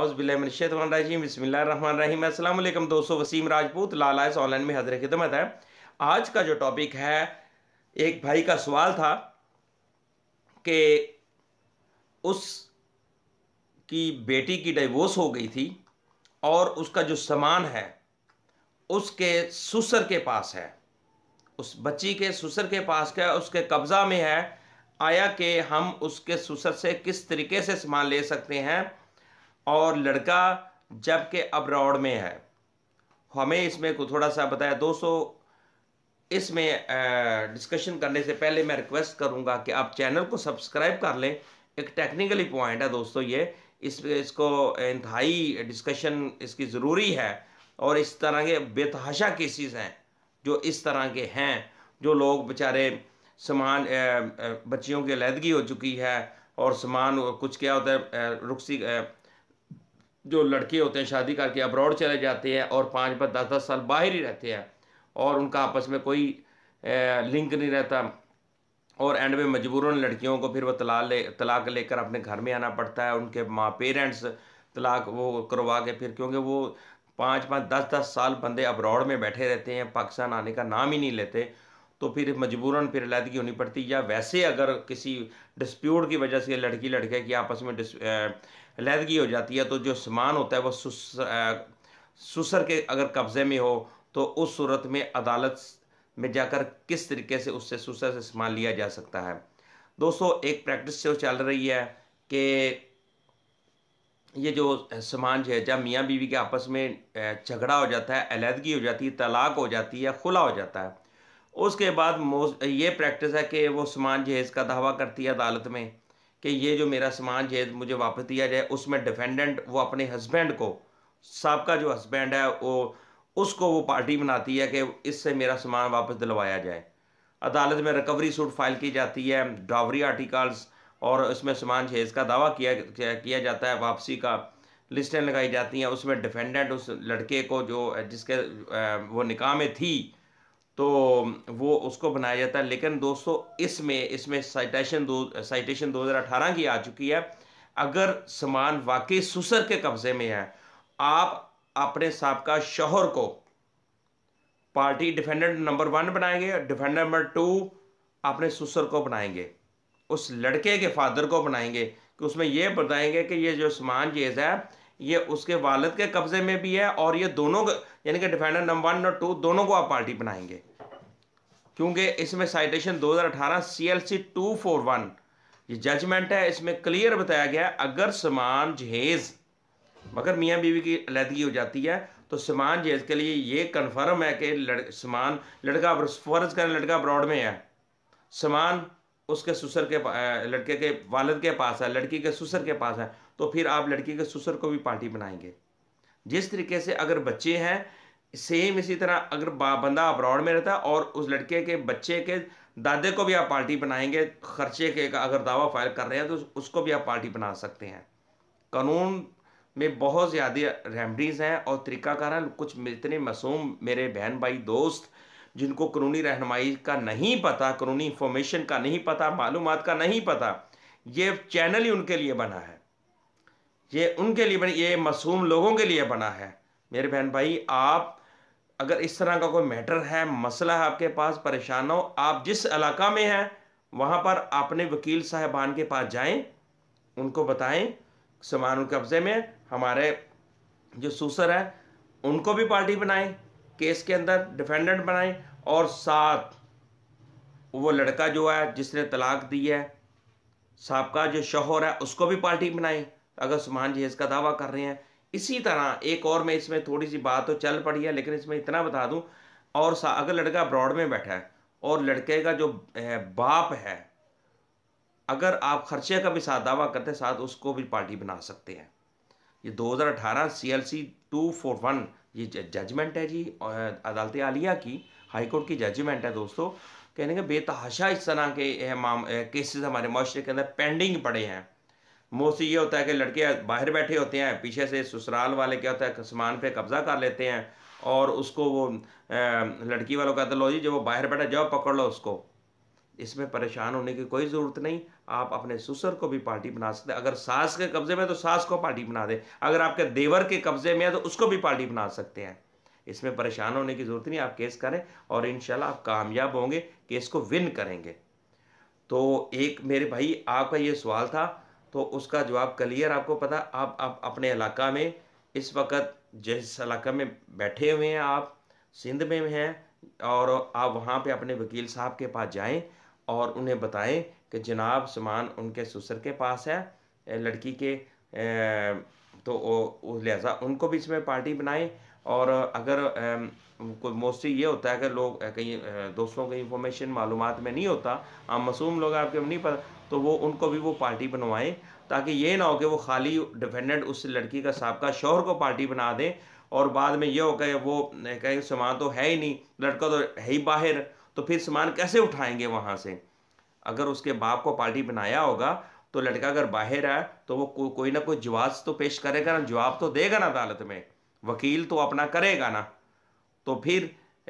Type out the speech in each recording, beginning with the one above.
दोस्तों वसीम राजपूत ऑनलाइन में हजर खिदमत है आज का जो टॉपिक है एक भाई का सवाल था कि उस की बेटी की डाइवोर्स हो गई थी और उसका जो सामान है उसके सुसर के पास है उस बच्ची के सुसर के पास क्या उसके कब्ज़ा में है आया कि हम उसके सुसर से किस तरीके से सामान ले सकते हैं और लड़का जबकि अब्रॉड में है हमें इसमें को थोड़ा सा बताया दोस्तों इसमें डिस्कशन करने से पहले मैं रिक्वेस्ट करूंगा कि आप चैनल को सब्सक्राइब कर लें एक टेक्निकली पॉइंट है दोस्तों ये इस इसको इंतहाई डिस्कशन इसकी ज़रूरी है और इस तरह के बेतहाशा केसेस हैं जो इस तरह के हैं जो लोग बेचारे समान बच्चियों की अलहदगी हो चुकी है और समान कुछ क्या होता है रुखसी जो लड़के होते हैं शादी करके अब्रॉड चले जाते हैं और पाँच पाँच दस दस साल बाहर ही रहते हैं और उनका आपस में कोई लिंक नहीं रहता और एंड में मजबूरन लड़कियों को फिर वो तला ले तलाक लेकर अपने घर में आना पड़ता है उनके माँ पेरेंट्स तलाक वो करवा के फिर क्योंकि वो पाँच पाँच दस दस साल बंदे अब्रॉड में बैठे रहते हैं पाकिस्तान आने का नाम ही नहीं लेते तो फिर मजबूरन फिर अलीहदगी होनी पड़ती या वैसे अगर किसी डिस्प्यूट की वजह से लड़की लड़के की आपस में अलीहदगी हो जाती है तो जो सामान होता है वह सुसर के अगर कब्ज़े में हो तो उस सूरत में अदालत में जाकर किस तरीके से उससे सुसर से सामान लिया जा सकता है दोस्तों एक प्रैक्टिस से चल रही है कि ये जो सामान जो है जब मियाँ बीवी के आपस में झगड़ा हो जाता है अलहदगी हो जाती है तलाक हो जाती है खुला हो जाता है उसके बाद ये प्रैक्टिस है कि वो सामान जहेज़ का दावा करती है अदालत में कि ये जो मेरा सामान जहेज मुझे वापस दिया जाए उसमें डिफेंडेंट वो अपने हस्बैंड को सबका जो हस्बैंड है वो उसको वो पार्टी बनाती है कि इससे मेरा सामान वापस दिलवाया जाए अदालत में रिकवरी सूट फाइल की जाती है डावरी आर्टिकल्स और उसमें सामान जहेज का दावा किया किया जाता है वापसी का लिस्टें लगाई जाती हैं उसमें डिफेंडेंट उस लड़के को जो जिसके वो निकाह में थी तो वो उसको बनाया जाता है लेकिन दोस्तों इसमें इसमें साइटेशन दो साइटेशन 2018 की आ चुकी है अगर सामान वाकई सुसर के कब्ज़े में है आप अपने सबका शोहर को पार्टी डिफेंडेंट नंबर वन बनाएंगे डिफेंडर डिफेंडेंट नंबर टू अपने सुसर को बनाएंगे उस लड़के के फादर को बनाएंगे कि उसमें यह बताएंगे कि ये जो सामान चीज़ है ये उसके वालद के कब्ज़े में भी है और ये दोनों यानी कि डिफेंडर नंबर वन और टू दोनों को आप पार्टी बनाएंगे क्योंकि इसमें साइटेशन 2018 सीएलसी 241 ये जजमेंट है इसमें क्लियर बताया गया है अगर समान जहेज़ मगर मियाँ बीवी की अलहदगी हो जाती है तो समान जहेज के लिए ये कन्फर्म है कि लड़ समान लड़का फर्ज करें लड़का अब्रॉड में है समान उसके ससुर के लड़के के वालद के पास है लड़की के ससुर के पास है तो फिर आप लड़की के ससुर को भी पार्टी बनाएंगे जिस तरीके से अगर बच्चे हैं सेम इसी तरह अगर बंदा अब्रॉड में रहता है और उस लड़के के बच्चे के दादे को भी आप पार्टी बनाएंगे खर्चे के अगर दावा फाइल कर रहे हैं तो उसको भी आप पार्टी बना सकते हैं कानून में बहुत ज़्यादा रेमडीज़ हैं और तरीकाकार हैं कुछ इतने मासूम मेरे बहन भाई दोस्त जिनको कानूनी रहनमाई का नहीं पता कानूनी इंफॉर्मेशन का नहीं पता मालूम का नहीं पता ये चैनल ही उनके लिए बना है ये उनके लिए बनी ये मासूम लोगों के लिए बना है मेरे बहन भाई आप अगर इस तरह का कोई मैटर है मसला है आपके पास परेशान हो आप जिस इलाका में हैं वहाँ पर अपने वकील साहबान के पास जाएं उनको बताएं समान कब्ज़े में हमारे जो सूसर है उनको भी पार्टी बनाएं केस के अंदर डिफेंडेंट बनाए और साथ वो लड़का जो है जिसने तलाक दी है सबका जो शोहर है उसको भी पार्टी बनाए अगर सुमान जहेज का दावा कर रहे हैं इसी तरह एक और मैं इसमें थोड़ी सी बात तो चल पड़ी है लेकिन इसमें इतना बता दूं और अगर लड़का अब्रॉड में बैठा है और लड़के का जो बाप है अगर आप खर्चे का भी साथ दावा करते हैं साथ उसको भी पार्टी बना सकते हैं ये 2018 C L C two four one ये जजमेंट है जी अदालत आलिया की हाईकोर्ट की जजमेंट है दोस्तों कहने के बेतहाशा इस तरह के माम केसेस हमारे माशरे के अंदर पेंडिंग पड़े हैं मोस्टली ये होता है कि लड़के बाहर बैठे होते हैं पीछे से ससुराल वाले क्या होता है सामान पे कब्जा कर लेते हैं और उसको वो लड़की वालों का लो जी जो वो बाहर बैठा जाओ पकड़ लो उसको इसमें परेशान होने की कोई ज़रूरत नहीं आप अपने ससुर को भी पार्टी बना सकते हैं अगर सास के कब्ज़े में तो सास को पार्टी बना दें अगर आपके देवर के कब्ज़े में है तो उसको भी पार्टी बना सकते हैं इसमें परेशान होने की ज़रूरत नहीं आप केस करें और इन आप कामयाब होंगे केस को विन करेंगे तो एक मेरे भाई आपका ये सवाल था तो उसका जवाब क्लियर आपको पता आप, आप अपने इलाका में इस वक्त जिस इलाका में बैठे हुए हैं आप सिंध में हैं और आप वहाँ पे अपने वकील साहब के पास जाएं और उन्हें बताएं कि जनाब सामान उनके ससुर के पास है लड़की के तो लिहाजा उनको भी इसमें पार्टी बनाएं और अगर कोई मोस्टली ये होता है अगर लोग कहीं दोस्तों की इंफॉर्मेशन मालूम में नहीं होता आम मासूम लोग आपके नहीं पता तो वो उनको भी वो पार्टी बनवाएं ताकि ये ना हो कि वो खाली डिफेंडेंट उस लड़की का सबका शोहर को पार्टी बना दें और बाद में ये हो कि वो कहें सामान तो है ही नहीं लड़का तो है ही बाहर तो फिर सामान कैसे उठाएंगे वहाँ से अगर उसके बाप को पार्टी बनाया होगा तो लड़का अगर बाहर आए तो वो को, कोई ना कोई जवाब तो पेश करेगा ना जवाब तो देगा ना अदालत में वकील तो अपना करेगा ना तो फिर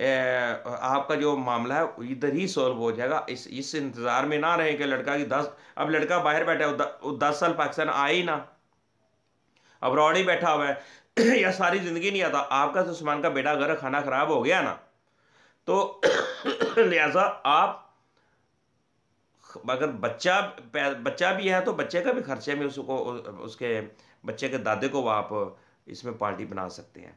ए, आपका जो मामला है इधर ही सॉल्व हो जाएगा इस इस इंतज़ार में ना रहे कि लड़का की दस अब लड़का बाहर बैठा है द, दस साल पाकिस्तान आ ही ना अब्रॉड ही बैठा हुआ है या सारी ज़िंदगी नहीं आता आपका तो सामान का बेटा घर खाना ख़राब हो गया ना तो लिहाजा आप अगर बच्चा बच्चा भी है तो बच्चे का भी खर्चे में उसको उसके बच्चे के दादे को आप इसमें पार्टी बना सकते हैं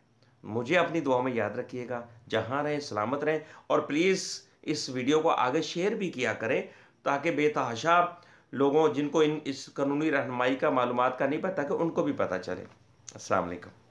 मुझे अपनी दुआ में याद रखिएगा जहाँ रहें सलामत रहें और प्लीज़ इस वीडियो को आगे शेयर भी किया करें ताकि बेतहाशा लोगों जिनको इन इस कानूनी रहनमाई का मालूम का नहीं पता कि उनको भी पता चले असलकम